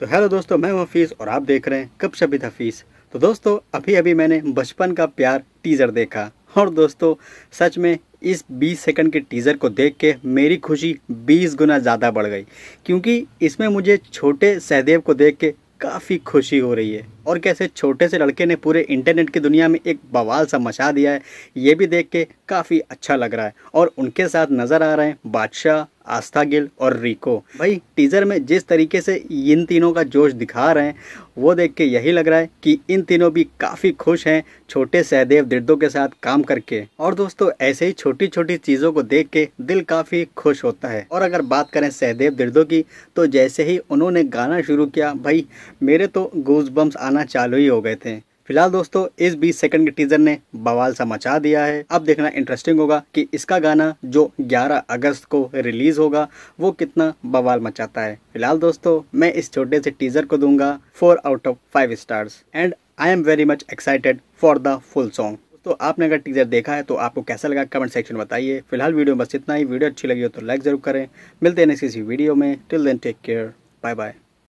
तो हेलो दोस्तों मैं हूं हफीज़ और आप देख रहे हैं कब शबित हफीज़ तो दोस्तों अभी अभी मैंने बचपन का प्यार टीज़र देखा और दोस्तों सच में इस 20 सेकंड के टीज़र को देख के मेरी खुशी 20 गुना ज़्यादा बढ़ गई क्योंकि इसमें मुझे छोटे सहदेव को देख के काफ़ी खुशी हो रही है और कैसे छोटे से लड़के ने पूरे इंटरनेट की दुनिया में एक बवाल सा मचा दिया है ये भी देख के काफ़ी अच्छा लग रहा है और उनके साथ नज़र आ रहे हैं बादशाह आस्था गिल और रिको भाई टीज़र में जिस तरीके से इन तीनों का जोश दिखा रहे हैं वो देख के यही लग रहा है कि इन तीनों भी काफ़ी खुश हैं छोटे सहदेव दिर्दो के साथ काम करके और दोस्तों ऐसे ही छोटी छोटी चीज़ों को देख के दिल काफ़ी खुश होता है और अगर बात करें सहदेव दिर्दो की तो जैसे ही उन्होंने गाना शुरू किया भाई मेरे तो गोज आना चालू ही हो गए थे फिलहाल दोस्तों इस 20 सेकंड के टीजर ने बवाल सा मचा दिया है अब देखना इंटरेस्टिंग होगा कि इसका गाना जो 11 अगस्त को रिलीज होगा वो कितना बवाल मचाता है फिलहाल दोस्तों मैं इस छोटे से टीजर को दूंगा four out of five stars and I am very much excited for the full song तो आपने अगर टीजर देखा है तो आपको कैसा लगा कमेंट सेक्शन में बताइए फिलहाल वीडियो में बस इतना ही वीडियो अच्छी लगी हो तो लाइक जरूर करें मिलते हैं नेक्स्ट किसी वीडियो में till then take care bye bye